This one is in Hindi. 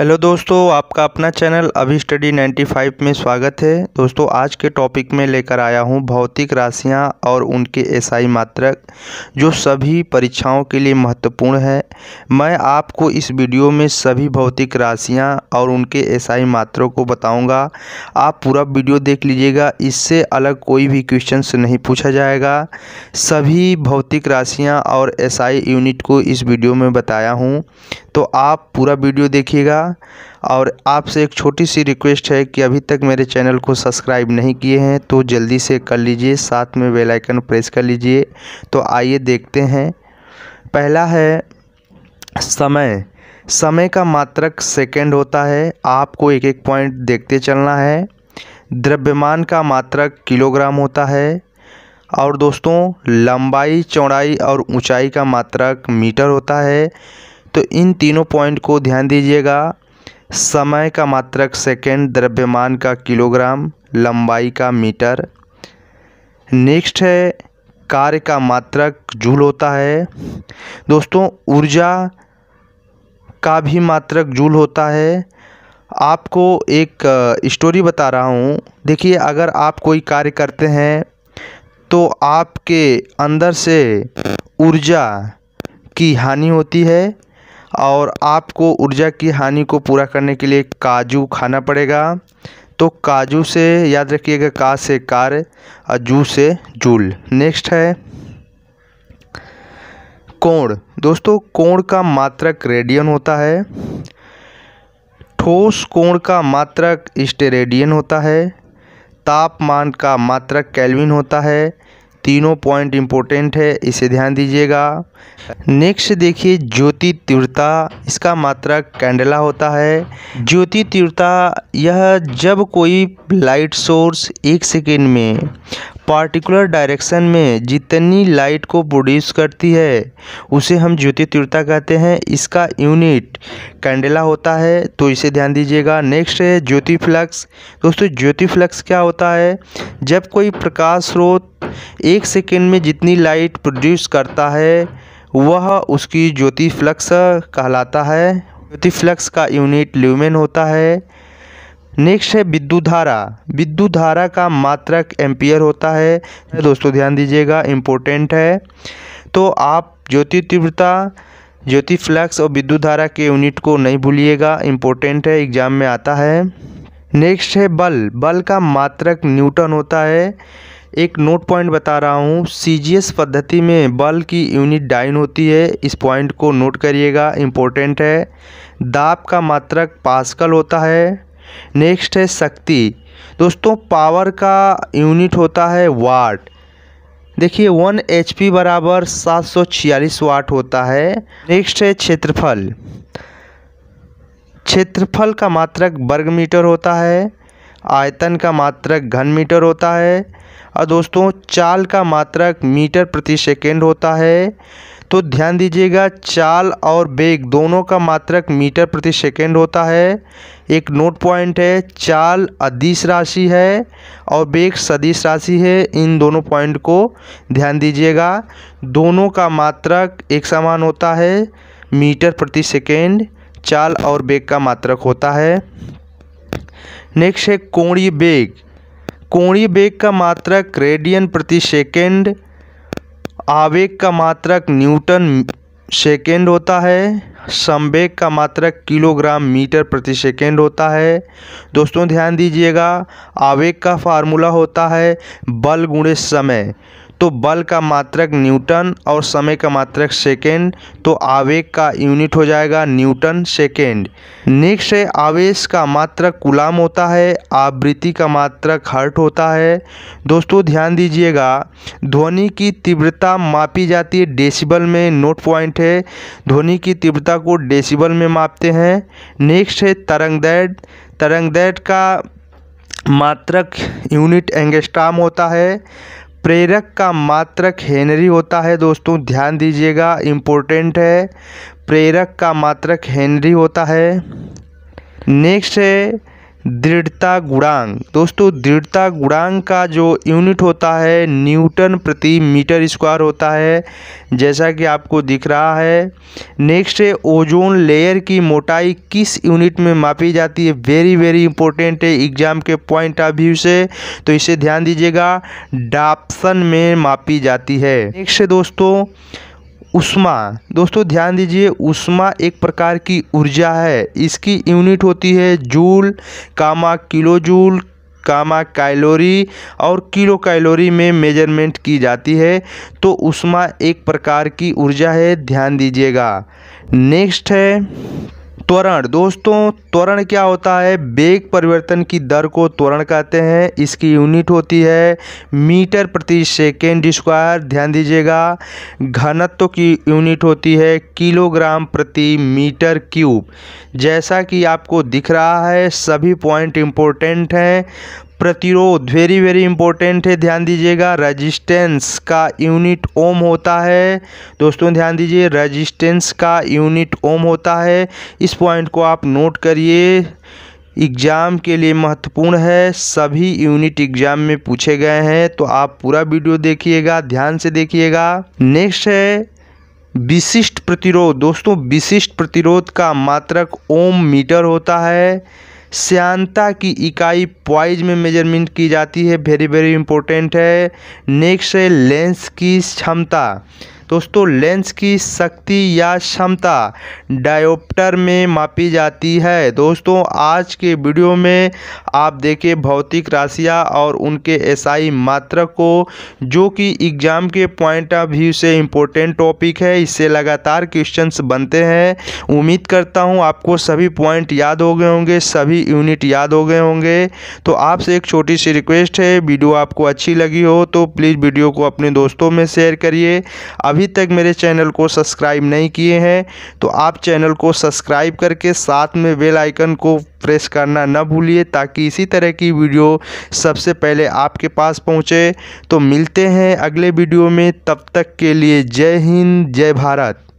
हेलो दोस्तों आपका अपना चैनल अभी स्टडी 95 में स्वागत है दोस्तों आज के टॉपिक में लेकर आया हूं भौतिक राशियां और उनके एसआई मात्रक जो सभी परीक्षाओं के लिए महत्वपूर्ण है मैं आपको इस वीडियो में सभी भौतिक राशियां और उनके एसआई मात्रों को बताऊंगा आप पूरा वीडियो देख लीजिएगा इससे अलग कोई भी क्वेश्चन नहीं पूछा जाएगा सभी भौतिक राशियाँ और एस यूनिट को इस वीडियो में बताया हूँ तो आप पूरा वीडियो देखिएगा और आपसे एक छोटी सी रिक्वेस्ट है कि अभी तक मेरे चैनल को सब्सक्राइब नहीं किए हैं तो जल्दी से कर लीजिए साथ में बेल आइकन प्रेस कर लीजिए तो आइए देखते हैं पहला है समय समय का मात्रक सेकंड होता है आपको एक एक पॉइंट देखते चलना है द्रव्यमान का मात्रक किलोग्राम होता है और दोस्तों लंबाई चौड़ाई और ऊंचाई का मात्रक मीटर होता है तो इन तीनों पॉइंट को ध्यान दीजिएगा समय का मात्रक सेकेंड द्रव्यमान का किलोग्राम लंबाई का मीटर नेक्स्ट है कार्य का मात्रक जूल होता है दोस्तों ऊर्जा का भी मात्रक जूल होता है आपको एक स्टोरी बता रहा हूँ देखिए अगर आप कोई कार्य करते हैं तो आपके अंदर से ऊर्जा की हानि होती है और आपको ऊर्जा की हानि को पूरा करने के लिए काजू खाना पड़ेगा तो काजू से याद रखिएगा का से कार और जू से जूल नेक्स्ट है कोण दोस्तों कोण का मात्रक रेडियन होता है ठोस कोण का मात्रक स्टेरेडियन होता है तापमान का मात्रक कैलविन होता है तीनों पॉइंट इम्पोर्टेंट है इसे ध्यान दीजिएगा नेक्स्ट देखिए ज्योति तीव्रता इसका मात्रा कैंडला होता है ज्योति तीव्रता यह जब कोई लाइट सोर्स एक सेकेंड में पार्टिकुलर डायरेक्शन में जितनी लाइट को प्रोड्यूस करती है उसे हम ज्योति तीव्रता कहते हैं इसका यूनिट कैंडला होता है तो इसे ध्यान दीजिएगा नेक्स्ट है ज्योति फ्लक्स दोस्तों ज्योति फ्लक्स क्या होता है जब कोई प्रकाश स्रोत एक सेकेंड में जितनी लाइट प्रोड्यूस करता है वह उसकी ज्योति फ्लक्स कहलाता है ज्योति फ्लक्स का यूनिट ल्यूमेन होता है नेक्स्ट है विद्युत धारा विद्युत धारा का मात्रक एम्पियर होता है दोस्तों ध्यान दीजिएगा इम्पोर्टेंट है तो आप ज्योति तीव्रता ज्योति फ्लक्स और विद्युत धारा के यूनिट को नहीं भूलिएगा इम्पोर्टेंट है एग्जाम में आता है नेक्स्ट है बल बल का मात्रक न्यूटन होता है एक नोट पॉइंट बता रहा हूँ सी पद्धति में बल की यूनिट डाइन होती है इस पॉइंट को नोट करिएगा इम्पोर्टेंट है दाब का मात्रक पास्कल होता है नेक्स्ट है शक्ति दोस्तों पावर का यूनिट होता है वाट देखिए वन एच पी बराबर सात सौ छियालीस वाट होता है नेक्स्ट है क्षेत्रफल क्षेत्रफल का मात्रक वर्ग मीटर होता है आयतन का मात्रक घन मीटर होता है और दोस्तों चाल का मात्रक मीटर प्रति सेकेंड होता है तो ध्यान दीजिएगा चाल और बेग दोनों का मात्रक मीटर प्रति सेकेंड होता है एक नोट पॉइंट है चाल अदिश राशि है और बेग सदिश राशि है इन दोनों पॉइंट को ध्यान दीजिएगा दोनों का मात्रक एक समान होता है मीटर प्रति सेकेंड चाल और बेग का मात्रक होता है नेक्स्ट है कोणीय बेग कोणीय बेग का मात्रक रेडियन प्रति सेकेंड आवेग का मात्रक न्यूटन सेकेंड होता है संवेग का मात्रक किलोग्राम मीटर प्रति सेकेंड होता है दोस्तों ध्यान दीजिएगा आवेग का फार्मूला होता है बल गुणे समय तो बल का मात्रक न्यूटन और समय का मात्रक सेकेंड तो आवेग का यूनिट हो जाएगा न्यूटन सेकेंड नेक्स्ट है आवेश का मात्रक गुलाम होता है आवृत्ति का मात्रक हर्ट होता है दोस्तों ध्यान दीजिएगा ध्वनि की तीव्रता मापी जाती है डेसिबल में नोट पॉइंट है ध्वनि की तीव्रता को डेसिबल में मापते हैं नेक्स्ट है तरंग तरंगदैट का मात्रक यूनिट एंगेस्टाम होता है प्रेरक का मात्रक हेनरी होता है दोस्तों ध्यान दीजिएगा इम्पोर्टेंट है प्रेरक का मात्रक हेनरी होता है नेक्स्ट है दृढ़ता गुणांक दोस्तों दृढ़ता गुणांक का जो यूनिट होता है न्यूटन प्रति मीटर स्क्वायर होता है जैसा कि आपको दिख रहा है नेक्स्ट है ओजोन लेयर की मोटाई किस यूनिट में मापी जाती है वेरी वेरी इंपॉर्टेंट है एग्जाम के पॉइंट ऑफ व्यू से तो इसे ध्यान दीजिएगा डाप्सन में मापी जाती है नेक्स्ट दोस्तों उष्मा दोस्तों ध्यान दीजिए उष्मा एक प्रकार की ऊर्जा है इसकी यूनिट होती है joule comma kilojoule comma calorie और किलो कैलोरी में मेजरमेंट की जाती है तो उष्मा एक प्रकार की ऊर्जा है ध्यान दीजिएगा नेक्स्ट है त्वरण दोस्तों त्वरण क्या होता है वेग परिवर्तन की दर को त्वरण कहते हैं इसकी यूनिट होती है मीटर प्रति सेकेंड स्क्वायर ध्यान दीजिएगा घनत्व की यूनिट होती है किलोग्राम प्रति मीटर क्यूब जैसा कि आपको दिख रहा है सभी पॉइंट इम्पोर्टेंट हैं प्रतिरोध वेरी वेरी इंपॉर्टेंट है ध्यान दीजिएगा रेजिस्टेंस का यूनिट ओम होता है दोस्तों ध्यान दीजिए रेजिस्टेंस का यूनिट ओम होता है इस पॉइंट को आप नोट करिए एग्ज़ाम के लिए महत्वपूर्ण है सभी यूनिट एग्ज़ाम में पूछे गए हैं तो आप पूरा वीडियो देखिएगा ध्यान से देखिएगा नेक्स्ट है विशिष्ट प्रतिरोध दोस्तों विशिष्ट प्रतिरोध का मात्रक ओम मीटर होता है श्यांता की इकाई पॉइज में मेजरमेंट की जाती है वेरी वेरी इंपॉर्टेंट है नेक्स्ट है लेंस की क्षमता दोस्तों लेंस की शक्ति या क्षमता डायोप्टर में मापी जाती है दोस्तों आज के वीडियो में आप देखें भौतिक राशियाँ और उनके एसआई मात्रक को जो कि एग्ज़ाम के पॉइंट ऑफ व्यू से इम्पोर्टेंट टॉपिक है इससे लगातार क्वेश्चंस बनते हैं उम्मीद करता हूँ आपको सभी पॉइंट याद हो गए होंगे सभी यूनिट याद हो गए होंगे तो आपसे एक छोटी सी रिक्वेस्ट है वीडियो आपको अच्छी लगी हो तो प्लीज़ वीडियो को अपने दोस्तों में शेयर करिए अभी अभी तक मेरे चैनल को सब्सक्राइब नहीं किए हैं तो आप चैनल को सब्सक्राइब करके साथ में बेल आइकन को प्रेस करना न भूलिए ताकि इसी तरह की वीडियो सबसे पहले आपके पास पहुँचे तो मिलते हैं अगले वीडियो में तब तक के लिए जय हिंद जय भारत